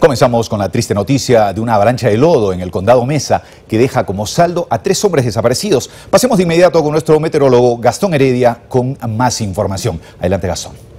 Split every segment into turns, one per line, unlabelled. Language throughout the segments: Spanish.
Comenzamos con la triste noticia de una avalancha de lodo en el condado Mesa que deja como saldo a tres hombres desaparecidos. Pasemos de inmediato con nuestro meteorólogo Gastón Heredia con más información. Adelante, Gastón.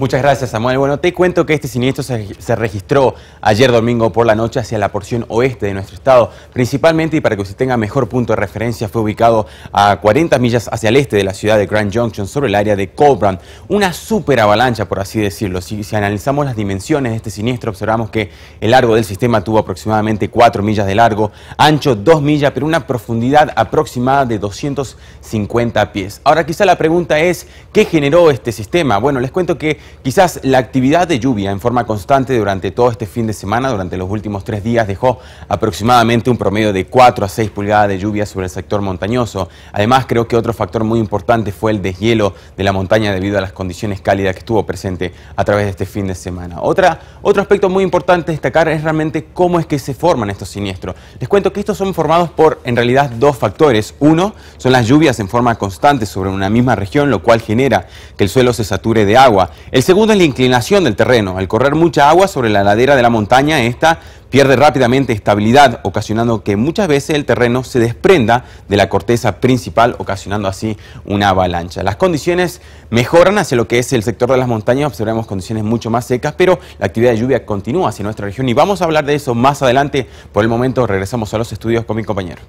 Muchas gracias, Samuel. Bueno, te cuento que este siniestro se, registró ayer domingo por la noche hacia la porción oeste de nuestro estado. Principalmente, y para que usted tenga mejor punto de referencia, fue ubicado a 40 millas hacia el este de la ciudad de Grand Junction, sobre el área de Cobran. Una super avalancha, por así decirlo. Si, si analizamos las dimensiones de este siniestro, observamos que el largo del sistema tuvo aproximadamente 4 millas de largo, ancho 2 millas, pero una profundidad aproximada de 250 pies. Ahora, quizá la pregunta es, ¿qué generó este sistema? Bueno, les cuento que Quizás la actividad de lluvia en forma constante durante todo este fin de semana, durante los últimos tres días, dejó aproximadamente un promedio de 4 a 6 pulgadas de lluvia sobre el sector montañoso. Además, creo que otro factor muy importante fue el deshielo de la montaña debido a las condiciones cálidas que estuvo presente a través de este fin de semana. Otra, otro aspecto muy importante destacar es realmente cómo es que se forman estos siniestros. Les cuento que estos son formados por, en realidad, dos factores. Uno, son las lluvias en forma constante sobre una misma región, lo cual genera que el suelo se sature de agua. El segundo es la inclinación del terreno. Al correr mucha agua sobre la ladera de la montaña, esta pierde rápidamente estabilidad, ocasionando que muchas veces el terreno se desprenda de la corteza principal, ocasionando así una avalancha. Las condiciones mejoran hacia lo que es el sector de las montañas, observamos condiciones mucho más secas, pero la actividad de lluvia continúa hacia nuestra región y vamos a hablar de eso más adelante. Por el momento regresamos a los estudios con mi compañero.